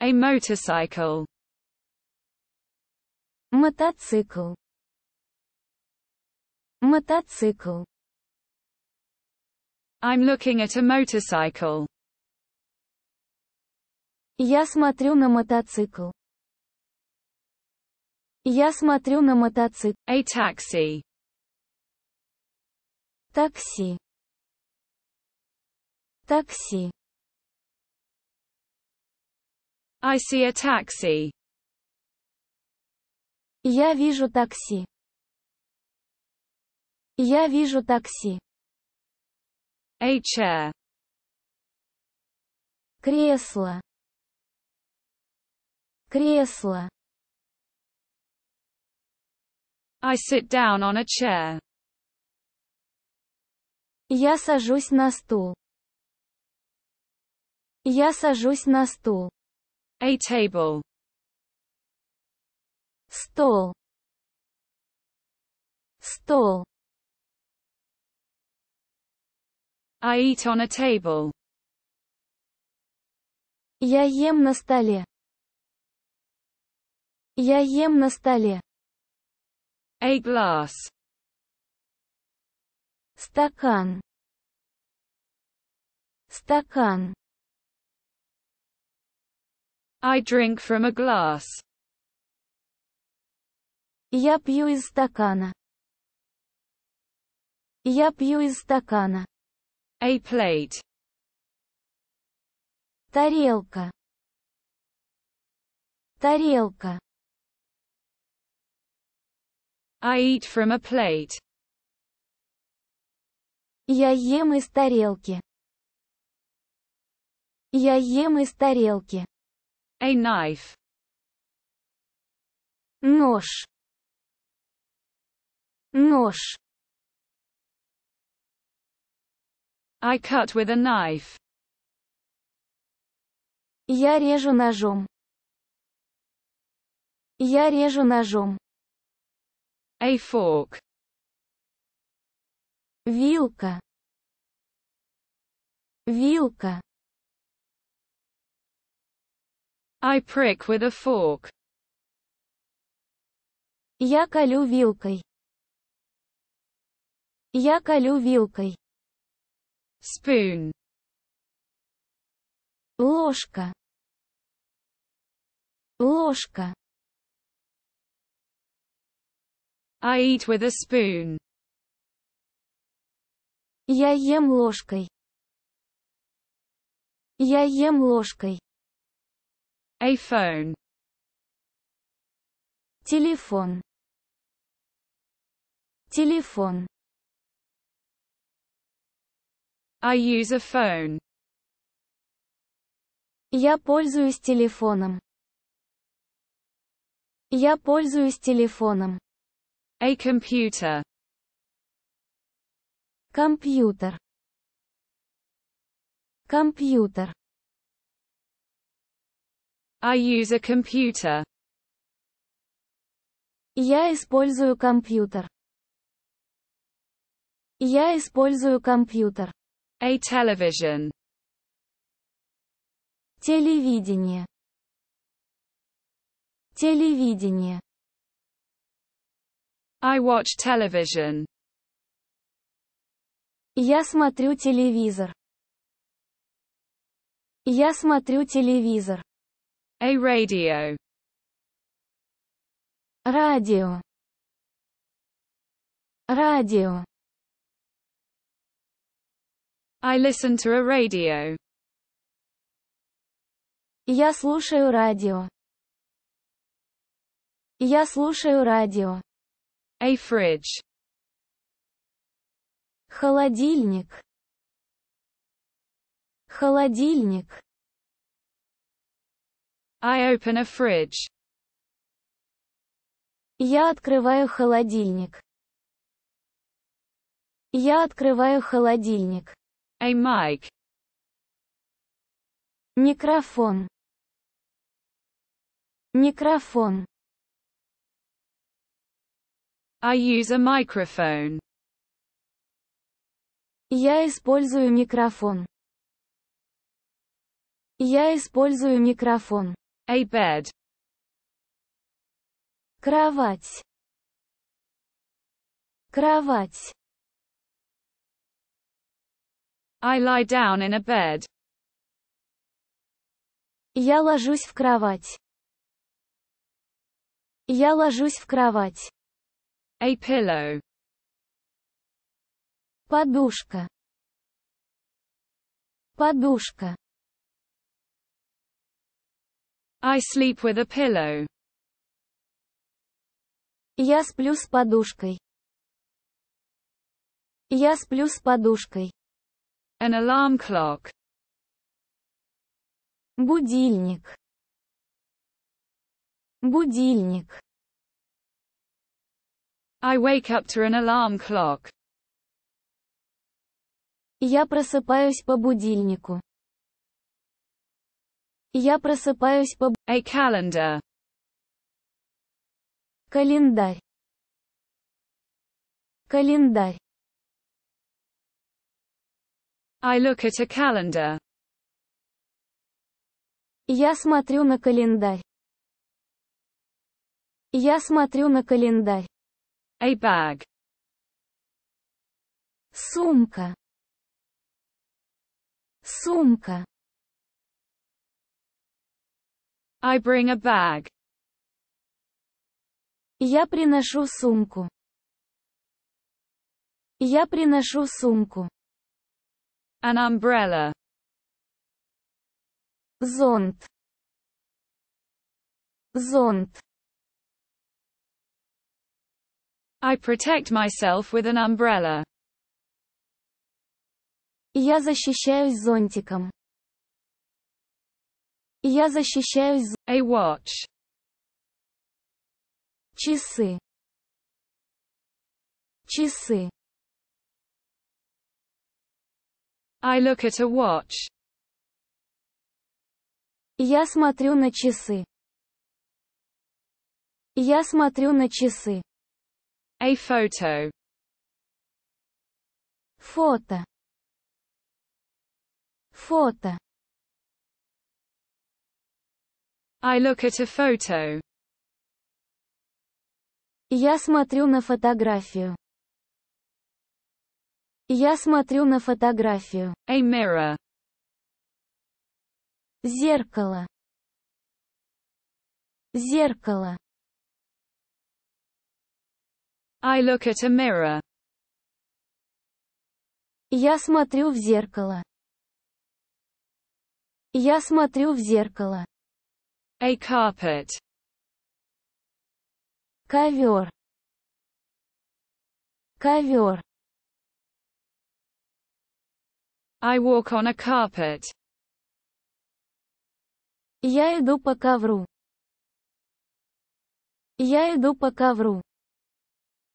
A motorcycle. Мотоцикл. Мотоцикл. I'm looking at a motorcycle. Я смотрю на мотоцикл. Я смотрю на мотоцикл. A taxi. Такси. Такси. I see a taxi. Я вижу такси. Я вижу такси. A chair. Кресло. Кресло. I sit down on a chair. Я сажусь на стул. Я сажусь на стул. A table Stool. Stool. I eat on a table. Я ем на столе. Я ем на столе. A glass. Стакан. Стакан. I drink from a glass. Я пью из стакана. Я пью из стакана. A plate. Тарелка. Тарелка. I eat from a plate. Я ем из тарелки. Я ем из тарелки. A knife. Нож. Нож. I cut with a knife. Я режу ножом. Я режу ножом. A fork. Вилка. Вилка. I prick with a fork. Я колю вилкой. Я колю вилкой. Spoon. Ложка. Ложка. I eat with a spoon. Я ем ложкой. Я ем ложкой. iPhone. Телефон. Телефон. I use a phone. Я пользуюсь телефоном. Я пользуюсь телефоном. A computer. Компьютер. Компьютер. I use a computer. Я использую компьютер. Я использую компьютер. A television. Телевидение. Телевидение. I watch television. Я смотрю телевизор. Я смотрю телевизор. A radio. Радио. Радио. I listen to a radio. Я слушаю радио. Я слушаю радио. A fridge. Холодильник. Холодильник. I open a fridge. Я открываю холодильник. Я открываю холодильник. A mic. Микрофон. Микрофон. I use a microphone. Я использую микрофон. Я использую микрофон. A bed. Кровать. Кровать. I lie down in a bed. Я ложусь в кровать. Я ложусь в кровать. A pillow. Подушка. Подушка. I sleep with a pillow. Я сплю с подушкой. Я сплю с подушкой. An alarm clock. Будильник. Будильник. I wake up to an alarm clock. Я просыпаюсь по будильнику. Я просыпаюсь по... A calendar. Календарь. Календарь. I look at a calendar. Я смотрю на календарь. Я смотрю на календарь. A bag. Сумка. Сумка. I bring a bag. Я приношу сумку. Я приношу сумку. An umbrella. Зонт. Зонт. I protect myself with an umbrella. Я защищаюсь зонтиком. Я защищаюсь. A watch. Часы. Часы. I look at a watch. Я смотрю на часы. Я смотрю на часы. A photo. Фото. Фото. I look at a photo. Я смотрю на фотографию. Я смотрю на фотографию. A mirror. Зеркало. Зеркало. I look at a mirror. Я смотрю в зеркало. Я смотрю в зеркало. A carpet. Ковер. Ковер. I walk on a carpet. Я иду по ковру. Я иду по ковру.